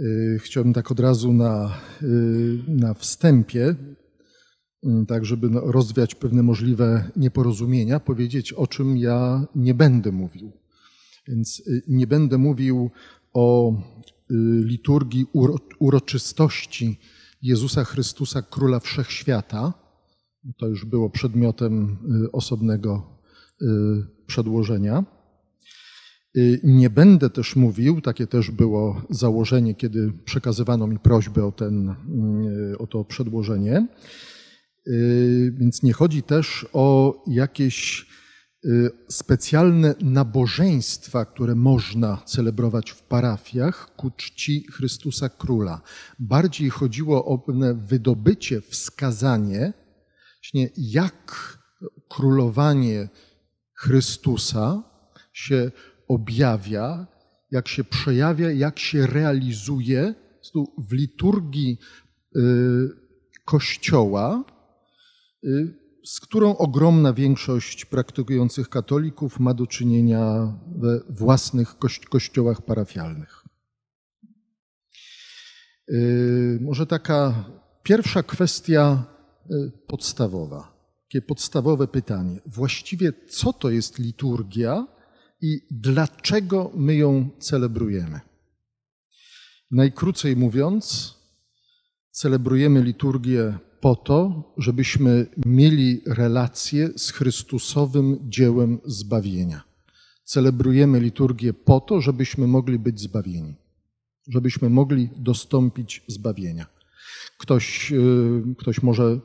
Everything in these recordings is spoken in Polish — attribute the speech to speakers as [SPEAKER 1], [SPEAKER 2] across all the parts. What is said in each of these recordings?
[SPEAKER 1] Y, chciałbym tak od razu na, y, na wstępie, mm, tak żeby no, rozwiać pewne możliwe nieporozumienia, powiedzieć o czym ja nie będę mówił. Więc y, nie będę mówił o liturgii uro, uroczystości Jezusa Chrystusa, Króla Wszechświata. To już było przedmiotem osobnego przedłożenia Y, nie będę też mówił, takie też było założenie, kiedy przekazywano mi prośbę o, ten, mm, y, o to przedłożenie. Y, więc nie chodzi też o jakieś specjalne nabożeństwa, które można celebrować w parafiach ku czci Chrystusa Króla. Bardziej chodziło o pewne wydobycie, wskazanie, właśnie jak królowanie Chrystusa się objawia, jak się przejawia, jak się realizuje w liturgii y, Kościoła, y, z którą ogromna większość praktykujących katolików ma do czynienia we własnych kościołach parafialnych. Y, może taka pierwsza kwestia podstawowa, takie podstawowe pytanie. Właściwie co to jest liturgia i dlaczego my ją celebrujemy. Najkrócej mówiąc, celebrujemy liturgię po to, żebyśmy mieli relację z Chrystusowym dziełem zbawienia. Celebrujemy liturgię po to, żebyśmy mogli być zbawieni, żebyśmy mogli dostąpić zbawienia. Ktoś, y, ktoś może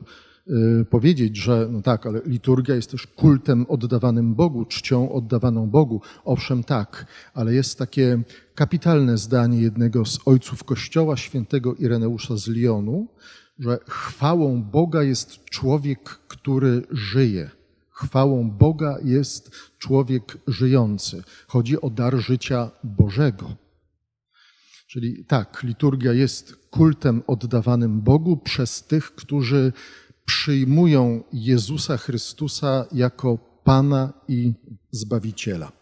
[SPEAKER 1] Y, powiedzieć, że no tak, ale liturgia jest też kultem oddawanym Bogu, czcią oddawaną Bogu. Owszem, tak, ale jest takie kapitalne zdanie jednego z ojców Kościoła, świętego Ireneusza z Lyonu, że chwałą Boga jest człowiek, który żyje. Chwałą Boga jest człowiek żyjący. Chodzi o dar życia Bożego. Czyli tak, liturgia jest kultem oddawanym Bogu przez tych, którzy przyjmują Jezusa Chrystusa jako Pana i Zbawiciela.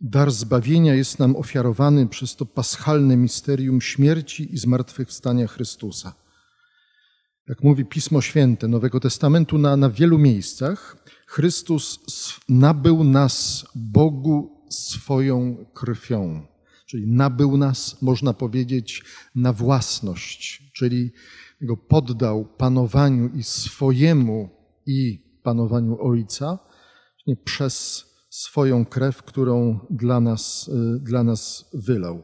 [SPEAKER 1] Dar zbawienia jest nam ofiarowany przez to paschalne misterium śmierci i zmartwychwstania Chrystusa. Jak mówi Pismo Święte Nowego Testamentu na, na wielu miejscach, Chrystus nabył nas Bogu swoją krwią. Czyli nabył nas, można powiedzieć, na własność, czyli go poddał panowaniu i swojemu i panowaniu Ojca, przez swoją krew, którą dla nas, y, dla nas wylał.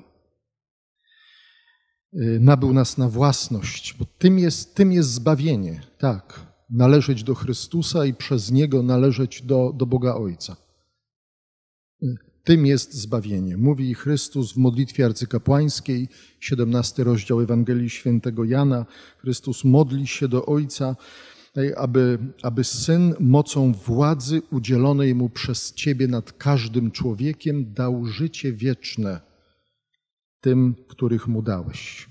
[SPEAKER 1] Y, nabył nas na własność, bo tym jest, tym jest zbawienie, tak, należeć do Chrystusa i przez Niego należeć do, do Boga Ojca. Y, tym jest zbawienie. Mówi Chrystus w modlitwie arcykapłańskiej, 17 rozdział Ewangelii Świętego Jana. Chrystus modli się do Ojca, aby, aby Syn mocą władzy udzielonej mu przez Ciebie nad każdym człowiekiem dał życie wieczne tym, których mu dałeś.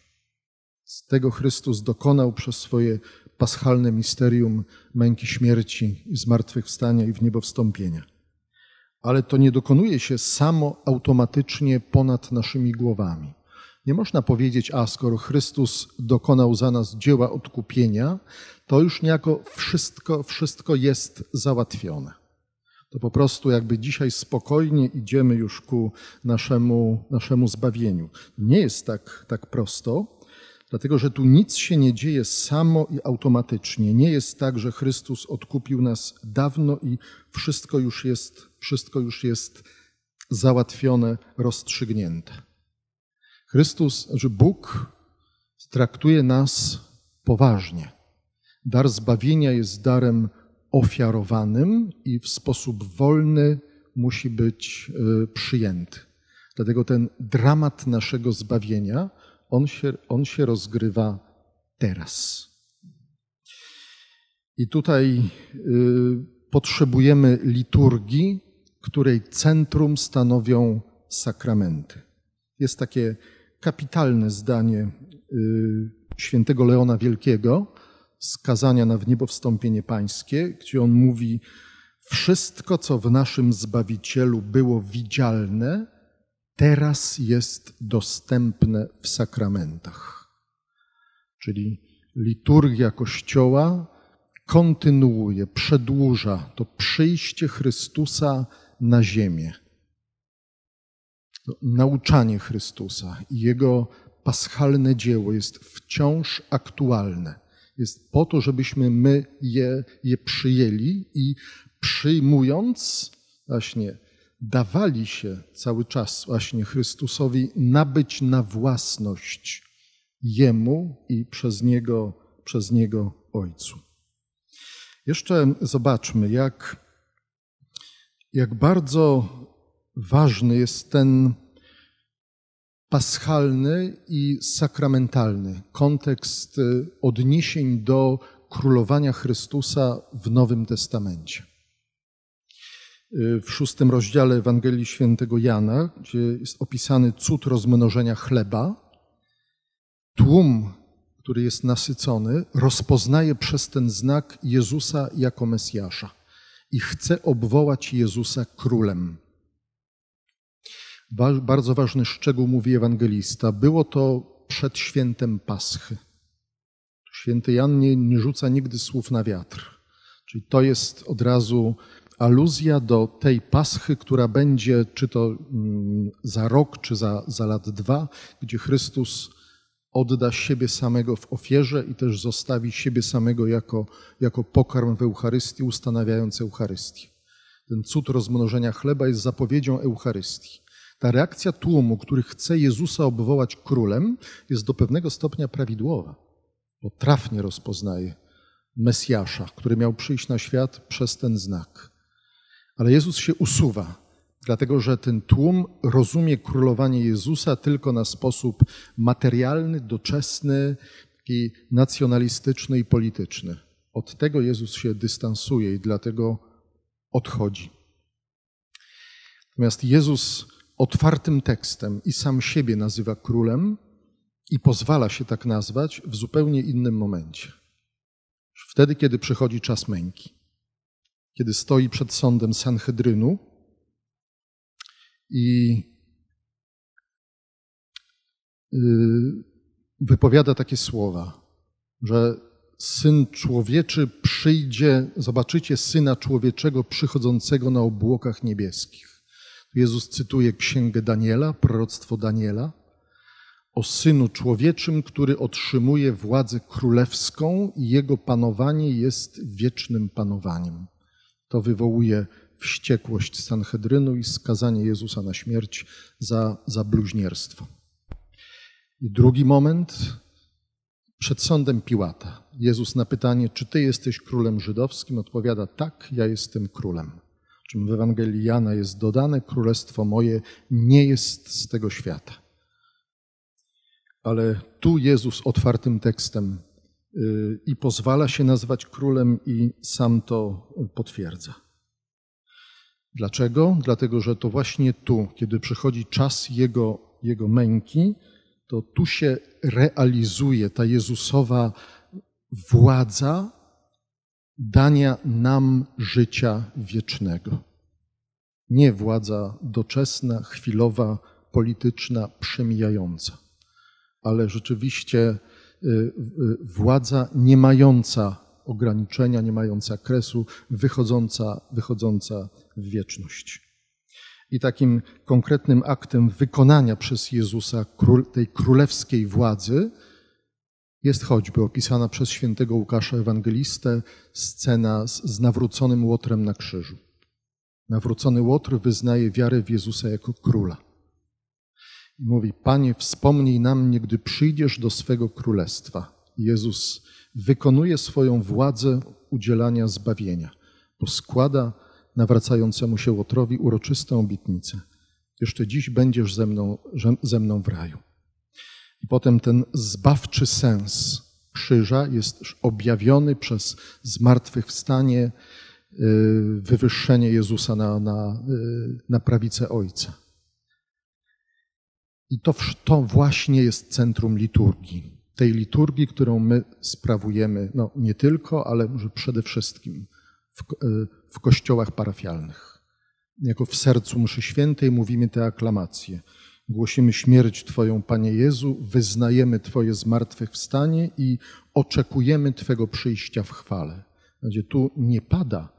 [SPEAKER 1] Z tego Chrystus dokonał przez swoje paschalne misterium męki śmierci, zmartwychwstania i w niebo wstąpienia ale to nie dokonuje się samo automatycznie ponad naszymi głowami. Nie można powiedzieć, a skoro Chrystus dokonał za nas dzieła odkupienia, to już niejako wszystko, wszystko jest załatwione. To po prostu jakby dzisiaj spokojnie idziemy już ku naszemu, naszemu zbawieniu. Nie jest tak, tak prosto, Dlatego, że tu nic się nie dzieje samo i automatycznie. Nie jest tak, że Chrystus odkupił nas dawno i wszystko już jest, wszystko już jest załatwione, rozstrzygnięte. Chrystus, że Bóg traktuje nas poważnie. Dar zbawienia jest darem ofiarowanym i w sposób wolny musi być y, przyjęty. Dlatego ten dramat naszego zbawienia on się, on się rozgrywa teraz. I tutaj y, potrzebujemy liturgii, której centrum stanowią sakramenty. Jest takie kapitalne zdanie y, świętego Leona Wielkiego z kazania na wniebowstąpienie pańskie, gdzie on mówi: Wszystko, co w naszym Zbawicielu było widzialne, teraz jest dostępne w sakramentach. Czyli liturgia Kościoła kontynuuje, przedłuża to przyjście Chrystusa na ziemię. To nauczanie Chrystusa i jego paschalne dzieło jest wciąż aktualne. Jest po to, żebyśmy my je, je przyjęli i przyjmując, właśnie dawali się cały czas właśnie Chrystusowi nabyć na własność Jemu i przez Niego, przez Niego Ojcu. Jeszcze zobaczmy, jak, jak bardzo ważny jest ten paschalny i sakramentalny kontekst odniesień do królowania Chrystusa w Nowym Testamencie. Y, w szóstym rozdziale Ewangelii Świętego Jana, gdzie jest opisany cud rozmnożenia chleba. Tłum, który jest nasycony, rozpoznaje przez ten znak Jezusa jako Mesjasza i chce obwołać Jezusa królem. Bardzo ważny szczegół mówi ewangelista. Było to przed świętem Paschy. Święty Jan nie, nie rzuca nigdy słów na wiatr. Czyli to jest od razu aluzja do tej paschy, która będzie czy to mm, za rok, czy za, za lat dwa, gdzie Chrystus odda siebie samego w ofierze i też zostawi siebie samego jako, jako pokarm w Eucharystii, ustanawiając Eucharystię. Ten cud rozmnożenia chleba jest zapowiedzią Eucharystii. Ta reakcja tłumu, który chce Jezusa obwołać królem, jest do pewnego stopnia prawidłowa, bo trafnie rozpoznaje Mesjasza, który miał przyjść na świat przez ten znak. Ale Jezus się usuwa, dlatego że ten tłum rozumie królowanie Jezusa tylko na sposób materialny, doczesny, taki nacjonalistyczny i polityczny. Od tego Jezus się dystansuje i dlatego odchodzi. Natomiast Jezus otwartym tekstem i sam siebie nazywa królem i pozwala się tak nazwać w zupełnie innym momencie. Wtedy, kiedy przychodzi czas męki kiedy stoi przed sądem Sanhedrynu i y, wypowiada takie słowa, że Syn Człowieczy przyjdzie, zobaczycie Syna Człowieczego przychodzącego na obłokach niebieskich. Jezus cytuje Księgę Daniela, proroctwo Daniela, o Synu Człowieczym, który otrzymuje władzę królewską i jego panowanie jest wiecznym panowaniem. To wywołuje wściekłość Sanhedrynu i skazanie Jezusa na śmierć za, za bluźnierstwo. I drugi moment, przed sądem Piłata. Jezus na pytanie, czy ty jesteś królem żydowskim, odpowiada tak, ja jestem królem. Czym w Ewangelii Jana jest dodane, królestwo moje nie jest z tego świata. Ale tu Jezus otwartym tekstem Y, i pozwala się nazwać królem i sam to potwierdza. Dlaczego? Dlatego, że to właśnie tu, kiedy przychodzi czas jego, jego męki, to tu się realizuje ta Jezusowa władza dania nam życia wiecznego. Nie władza doczesna, chwilowa, polityczna, przemijająca, ale rzeczywiście Y, y, władza nie mająca ograniczenia, nie mająca kresu, wychodząca, wychodząca w wieczność. I takim konkretnym aktem wykonania przez Jezusa król, tej królewskiej władzy jest choćby opisana przez świętego Łukasza Ewangelistę scena z, z nawróconym łotrem na krzyżu. Nawrócony łotr wyznaje wiarę w Jezusa jako króla. I mówi: Panie, wspomnij na mnie, gdy przyjdziesz do swego królestwa. Jezus wykonuje swoją władzę udzielania zbawienia, bo składa nawracającemu się Łotrowi uroczystą obietnicę. Jeszcze dziś będziesz ze mną, ze mną w raju. I potem ten zbawczy sens krzyża jest objawiony przez zmartwychwstanie, y, wywyższenie Jezusa na, na, y, na prawicę Ojca. I to, to właśnie jest centrum liturgii. Tej liturgii, którą my sprawujemy, no nie tylko, ale może przede wszystkim w, e, w kościołach parafialnych. Jako w sercu mszy świętej mówimy te aklamacje. Głosimy śmierć Twoją, Panie Jezu, wyznajemy Twoje zmartwychwstanie i oczekujemy Twego przyjścia w chwale. Znaczy, tu nie pada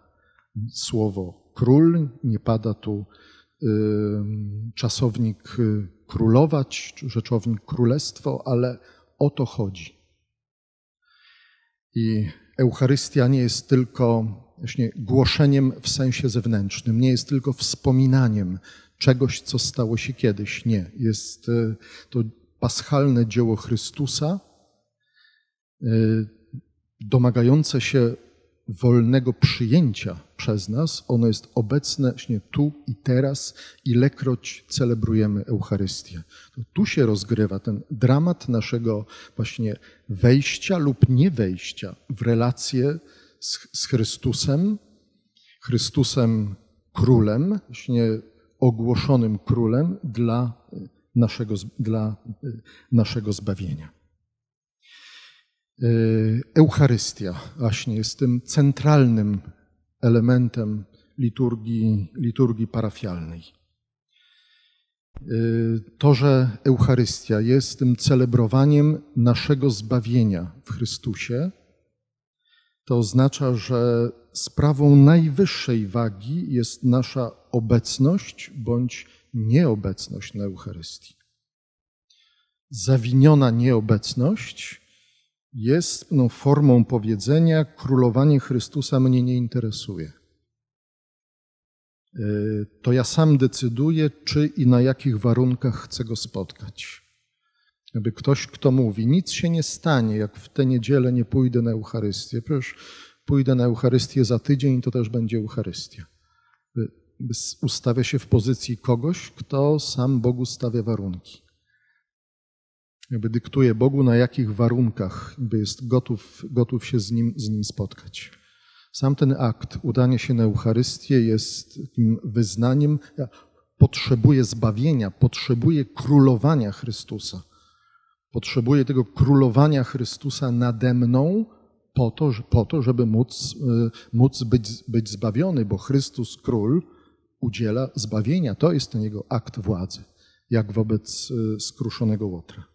[SPEAKER 1] słowo król, nie pada tu Y, czasownik y, królować, czy rzeczownik królestwo, ale o to chodzi. I Eucharystia nie jest tylko właśnie głoszeniem w sensie zewnętrznym, nie jest tylko wspominaniem czegoś, co stało się kiedyś. Nie, jest y, to paschalne dzieło Chrystusa, domagające się wolnego przyjęcia przez nas, ono jest obecne właśnie tu i teraz, ilekroć celebrujemy Eucharystię. To tu się rozgrywa ten dramat naszego właśnie wejścia lub niewejścia w relację z, z Chrystusem, Chrystusem królem, właśnie ogłoszonym królem dla e, naszego, dla e, naszego zbawienia. Y, Eucharystia właśnie jest tym centralnym elementem liturgii, liturgii parafialnej. Y, to, że Eucharystia jest tym celebrowaniem naszego zbawienia w Chrystusie, to oznacza, że sprawą najwyższej wagi jest nasza obecność bądź nieobecność na Eucharystii. Zawiniona nieobecność jest no, formą powiedzenia: Królowanie Chrystusa mnie nie interesuje. E, to ja sam decyduję, czy i na jakich warunkach chcę go spotkać. Jakby ktoś, kto mówi, nic się nie stanie, jak w tę niedzielę nie pójdę na Eucharystię, przecież pójdę na Eucharystię za tydzień, to też będzie Eucharystia. Ustawia się w pozycji kogoś, kto sam Bogu stawia warunki jakby dyktuje Bogu, na jakich warunkach jest gotów, gotów się z nim, z nim spotkać. Sam ten akt, udanie się na Eucharystię, jest takim wyznaniem: ja potrzebuję zbawienia, potrzebuję królowania Chrystusa. Potrzebuję tego królowania Chrystusa nade mną, po to, po to żeby móc, y, móc być, być zbawiony, bo Chrystus Król udziela zbawienia. To jest ten jego akt władzy, jak wobec y, skruszonego łotra.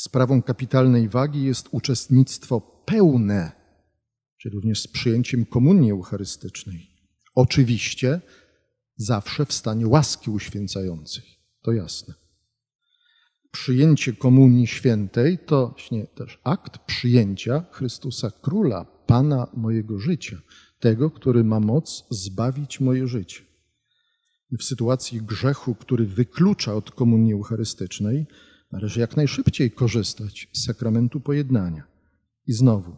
[SPEAKER 1] Sprawą kapitalnej wagi jest uczestnictwo pełne, czy również z przyjęciem komunii eucharystycznej. Oczywiście zawsze w stanie łaski uświęcającej. To jasne. Przyjęcie komunii świętej to właśnie też akt przyjęcia Chrystusa Króla, Pana mojego życia, tego, który ma moc zbawić moje życie. W sytuacji grzechu, który wyklucza od komunii eucharystycznej, Należy jak najszybciej korzystać z sakramentu pojednania. I znowu,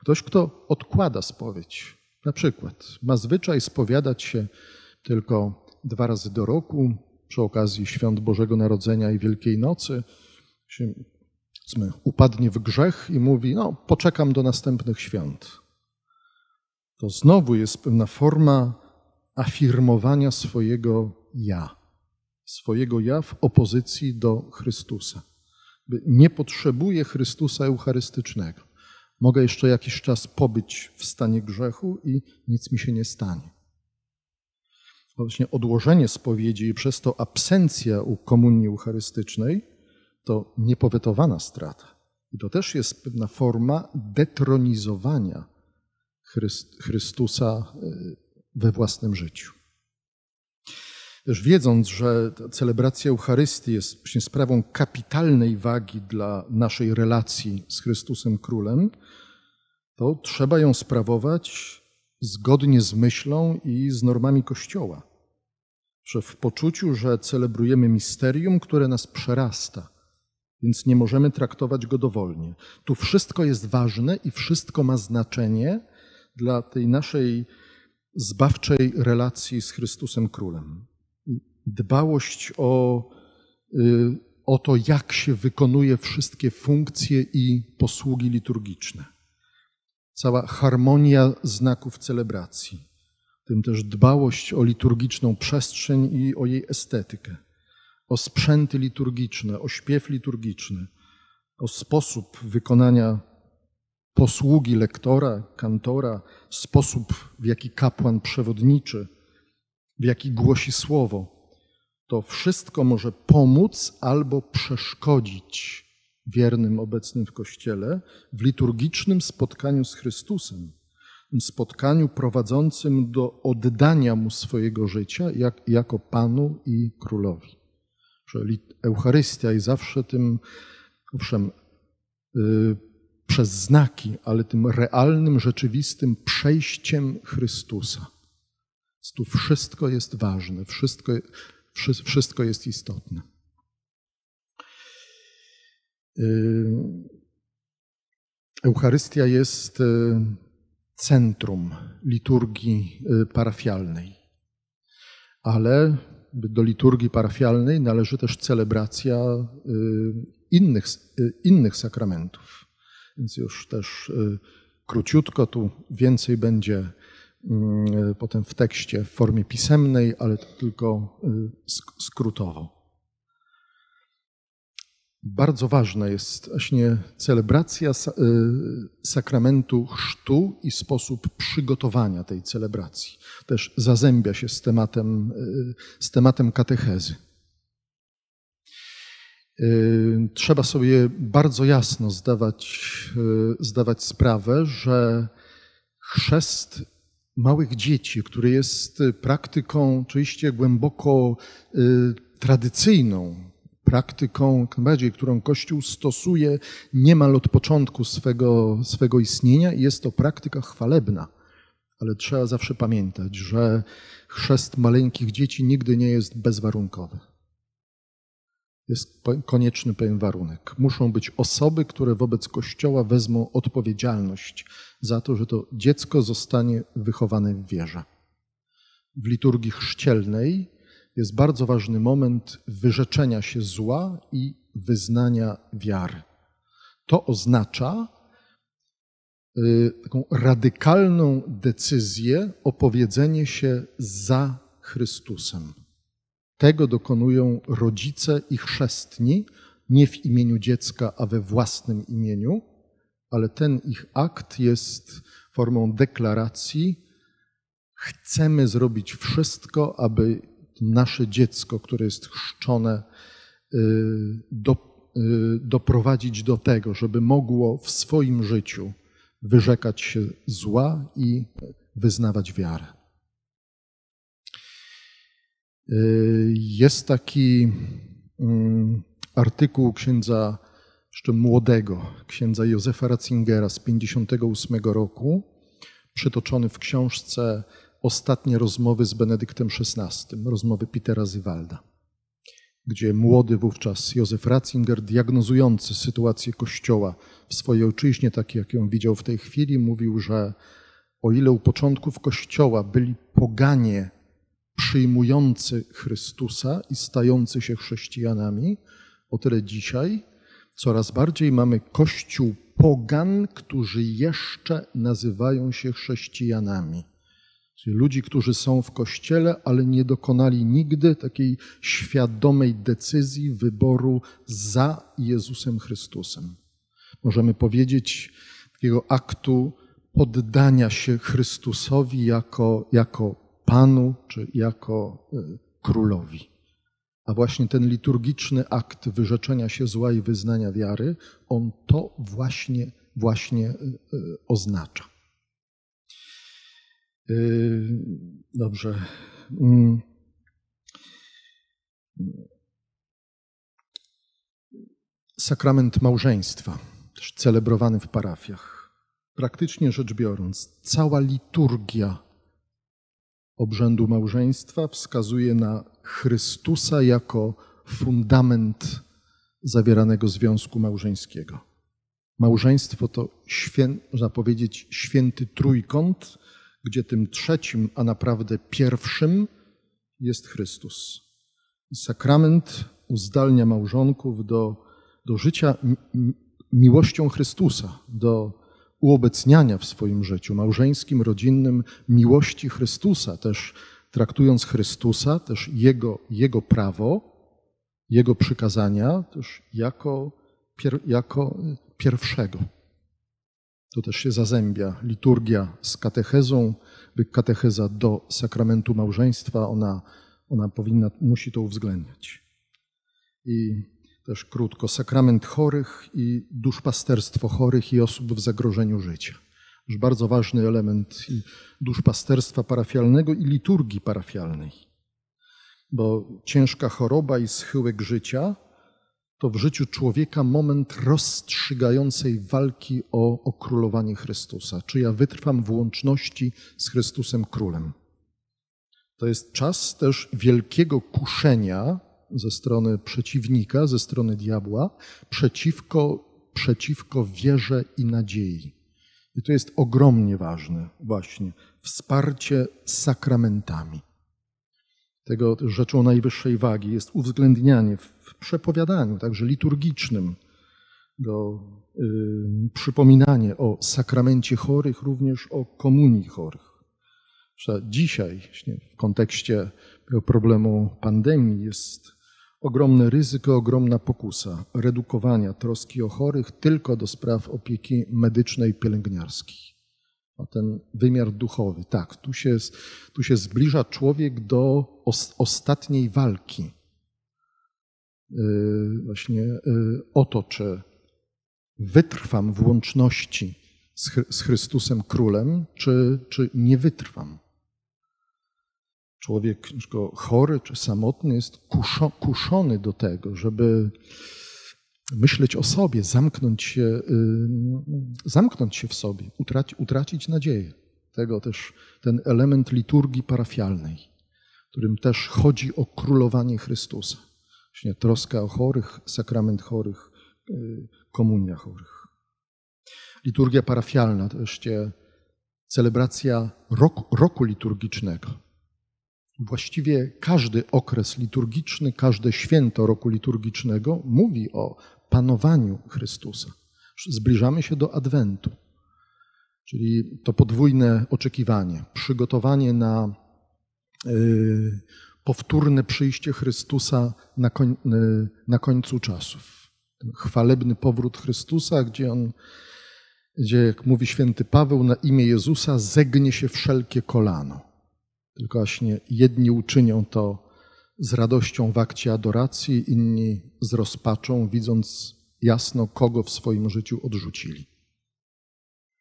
[SPEAKER 1] ktoś, kto odkłada spowiedź, na przykład ma zwyczaj spowiadać się tylko dwa razy do roku przy okazji świąt Bożego Narodzenia i Wielkiej Nocy, się, upadnie w grzech i mówi: No, poczekam do następnych świąt. To znowu jest pewna forma afirmowania swojego ja swojego ja w opozycji do Chrystusa. Nie potrzebuję Chrystusa Eucharystycznego. Mogę jeszcze jakiś czas pobyć w stanie grzechu i nic mi się nie stanie. Właśnie odłożenie spowiedzi i przez to absencja u komunii eucharystycznej to niepowetowana strata. I to też jest pewna forma detronizowania Chrystusa e, we własnym życiu. Też wiedząc, że celebracja Eucharystii jest właśnie sprawą kapitalnej wagi dla naszej relacji z Chrystusem Królem, to trzeba ją sprawować zgodnie z myślą i z normami Kościoła. Że w poczuciu, że celebrujemy misterium, które nas przerasta, więc nie możemy traktować go dowolnie. Tu wszystko jest ważne i wszystko ma znaczenie dla tej naszej zbawczej relacji z Chrystusem Królem dbałość o, y, o to, jak się wykonuje wszystkie funkcje i posługi liturgiczne. Cała harmonia znaków celebracji, tym też dbałość o liturgiczną przestrzeń i o jej estetykę, o sprzęty liturgiczne, o śpiew liturgiczny, o sposób wykonania posługi lektora, kantora, sposób w jaki kapłan przewodniczy, w jaki głosi słowo to wszystko może pomóc albo przeszkodzić wiernym obecnym w Kościele w liturgicznym spotkaniu z Chrystusem, spotkaniu prowadzącym do oddania Mu swojego życia jak, jako Panu i Królowi. Eucharystia i zawsze tym, owszem, yy, przez znaki, ale tym realnym, rzeczywistym przejściem Chrystusa. Tu wszystko jest ważne, wszystko wszystko jest istotne. Eucharystia jest y, centrum liturgii y, parafialnej, ale do liturgii parafialnej należy też celebracja y, innych, innych sakramentów. Więc już też króciutko, tu więcej będzie Mm, y, potem w tekście w formie pisemnej, ale tylko y, skrótowo. Bardzo ważna jest właśnie celebracja y, sakramentu chrztu i sposób przygotowania tej celebracji. Też zazębia się z tematem, z tematem katechezy. Trzeba sobie bardzo jasno zdawać, zdawać sprawę, że chrzest małych dzieci, które jest y, praktyką oczywiście głęboko y, tradycyjną, praktyką, bardziej, którą Kościół stosuje niemal od początku swego, swego istnienia i jest to praktyka chwalebna. Ale trzeba zawsze pamiętać, że chrzest maleńkich dzieci nigdy nie jest bezwarunkowy jest konieczny pewien warunek. Muszą być osoby, które wobec Kościoła wezmą odpowiedzialność za to, że to dziecko zostanie wychowane w wierze. W liturgii chrzcielnej jest bardzo ważny moment wyrzeczenia się zła i wyznania wiary. To oznacza y, taką radykalną decyzję opowiedzenie się za Chrystusem. Tego dokonują rodzice i chrzestni, nie w imieniu dziecka, a we własnym imieniu, ale ten ich akt jest formą deklaracji: chcemy zrobić wszystko, aby nasze dziecko, które jest chrzczone, y, do, y, doprowadzić do tego, żeby mogło w swoim życiu wyrzekać się zła i wyznawać wiarę. Y, jest taki mm, artykuł księdza jeszcze młodego, księdza Józefa Ratzingera z 1958 roku, przytoczony w książce Ostatnie rozmowy z Benedyktem XVI, rozmowy Petera Zywalda, gdzie młody wówczas Józef Ratzinger, diagnozujący sytuację Kościoła w swojej ojczyźnie, tak jak ją widział w tej chwili, mówił, że o ile u początków Kościoła byli poganie przyjmujący Chrystusa i stający się chrześcijanami, o tyle dzisiaj coraz bardziej mamy kościół pogan, którzy jeszcze nazywają się chrześcijanami. Czyli ludzi, którzy są w kościele, ale nie dokonali nigdy takiej świadomej decyzji, wyboru za Jezusem Chrystusem. Możemy powiedzieć takiego aktu poddania się Chrystusowi jako, jako Panu czy jako e, królowi. A właśnie ten liturgiczny akt wyrzeczenia się zła i wyznania wiary, on to właśnie, właśnie e, e, oznacza. Dobrze. Mm. Sakrament małżeństwa, też celebrowany w parafiach. Praktycznie rzecz biorąc, cała liturgia obrzędu małżeństwa wskazuje na Chrystusa jako fundament zawieranego związku małżeńskiego. Małżeństwo to, świę, można powiedzieć, święty trójkąt, gdzie tym trzecim, a naprawdę pierwszym jest Chrystus. Sakrament uzdalnia małżonków do, do życia miłością Chrystusa, do uobecniania w swoim życiu małżeńskim, rodzinnym miłości Chrystusa, też traktując Chrystusa, też Jego, jego prawo, Jego przykazania, też jako, pier, jako e, pierwszego. To też się zazębia liturgia z katechezą, by katecheza do sakramentu małżeństwa, ona, ona powinna, musi to uwzględniać. I też krótko, sakrament chorych i duszpasterstwo chorych i osób w zagrożeniu życia. Już bardzo ważny element i duszpasterstwa parafialnego i liturgii parafialnej. Bo ciężka choroba i schyłek życia to w życiu człowieka moment rozstrzygającej walki o, okrólowanie Chrystusa. Czy ja wytrwam w łączności z Chrystusem Królem? To jest czas też wielkiego kuszenia ze strony przeciwnika, ze strony diabła, przeciwko, przeciwko wierze i nadziei. I to jest ogromnie ważne, właśnie wsparcie sakramentami. Tego rzeczą najwyższej wagi jest uwzględnianie w przepowiadaniu, także liturgicznym, do, y, przypominanie o sakramencie chorych, również o komunii chorych. Dzisiaj, w kontekście problemu pandemii, jest Ogromne ryzyko, ogromna pokusa redukowania troski o chorych tylko do spraw opieki medycznej pielęgniarskiej. A ten wymiar duchowy, tak, tu się, tu się zbliża człowiek do os, ostatniej walki. Yy, właśnie yy, o to, czy wytrwam w łączności z, z Chrystusem Królem, czy, czy nie wytrwam człowiek chory czy samotny jest kuszony do tego, żeby myśleć o sobie, zamknąć się, y, zamknąć się w sobie, utracić, utracić nadzieję. Tego też ten element liturgii parafialnej, którym też chodzi o królowanie Chrystusa. Właśnie troska o chorych, sakrament chorych, y, komunia chorych. Liturgia parafialna to wreszcie celebracja roku, roku liturgicznego właściwie każdy okres liturgiczny, każde święto roku liturgicznego mówi o panowaniu Chrystusa. Zbliżamy się do Adwentu, czyli to podwójne oczekiwanie, przygotowanie na y, powtórne przyjście Chrystusa na, koń, y, na końcu czasów. Ten chwalebny powrót Chrystusa, gdzie on, gdzie jak mówi święty Paweł, na imię Jezusa zegnie się wszelkie kolano tylko właśnie jedni uczynią to z radością w akcie adoracji, inni z rozpaczą, widząc jasno, kogo w swoim życiu odrzucili.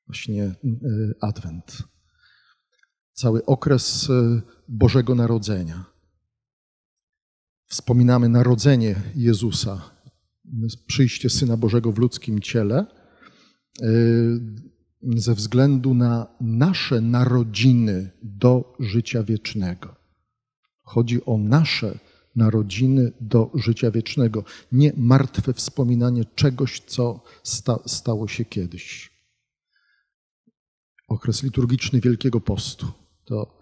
[SPEAKER 1] Właśnie y, Adwent. Cały okres y, Bożego Narodzenia. Wspominamy narodzenie Jezusa, przyjście Syna Bożego w ludzkim ciele y, ze względu na nasze narodziny do życia wiecznego. Chodzi o nasze narodziny do życia wiecznego, nie martwe wspominanie czegoś, co sta, stało się kiedyś. Okres liturgiczny Wielkiego Postu to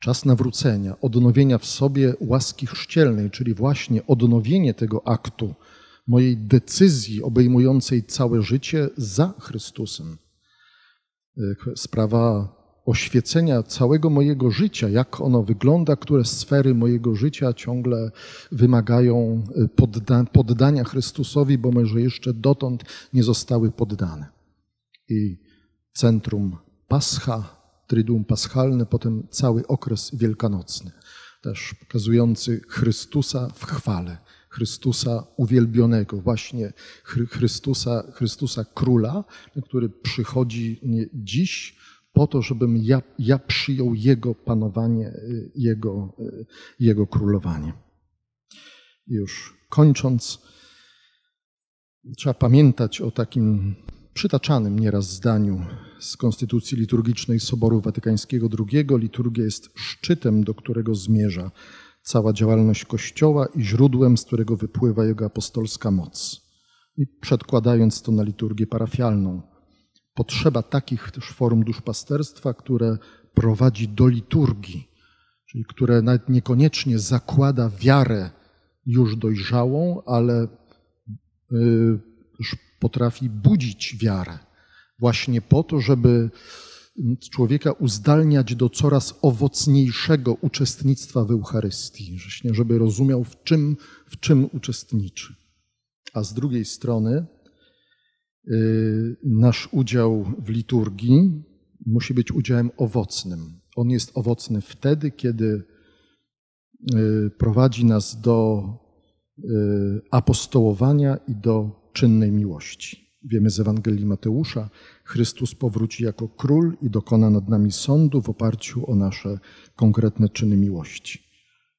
[SPEAKER 1] czas nawrócenia, odnowienia w sobie łaski chrzcielnej, czyli właśnie odnowienie tego aktu, mojej decyzji obejmującej całe życie za Chrystusem. Y, sprawa oświecenia całego mojego życia, jak ono wygląda, które sfery mojego życia ciągle wymagają y, podda poddania Chrystusowi, bo może jeszcze dotąd nie zostały poddane. I centrum Pascha, Triduum Paschalne, potem cały okres wielkanocny, też pokazujący Chrystusa w chwale. Chrystusa uwielbionego, właśnie Chrystusa, Chrystusa Króla, który przychodzi dziś po to, żebym ja, ja przyjął Jego panowanie, y, Jego, y, Jego królowanie. I już kończąc, trzeba pamiętać o takim przytaczanym nieraz zdaniu z Konstytucji Liturgicznej Soboru Watykańskiego II. Liturgia jest szczytem, do którego zmierza cała działalność Kościoła i źródłem, z którego wypływa jego apostolska moc. I przedkładając to na liturgię parafialną. Potrzeba takich też form duszpasterstwa, które prowadzi do liturgii, czyli które nawet niekoniecznie zakłada wiarę już dojrzałą, ale y, potrafi budzić wiarę właśnie po to, żeby człowieka uzdalniać do coraz owocniejszego uczestnictwa w Eucharystii, żeby rozumiał, w czym, w czym uczestniczy. A z drugiej strony, y, nasz udział w liturgii musi być udziałem owocnym. On jest owocny wtedy, kiedy y, prowadzi nas do y, apostołowania i do czynnej miłości. Wiemy z Ewangelii Mateusza, Chrystus powróci jako król i dokona nad nami sądu w oparciu o nasze konkretne czyny miłości.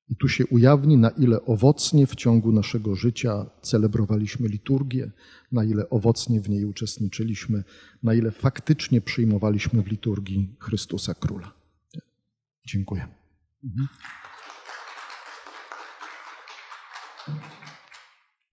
[SPEAKER 1] I tu się ujawni, na ile owocnie w ciągu naszego życia celebrowaliśmy liturgię, na ile owocnie w niej uczestniczyliśmy, na ile faktycznie przyjmowaliśmy w liturgii Chrystusa Króla. Dziękuję. Mhm.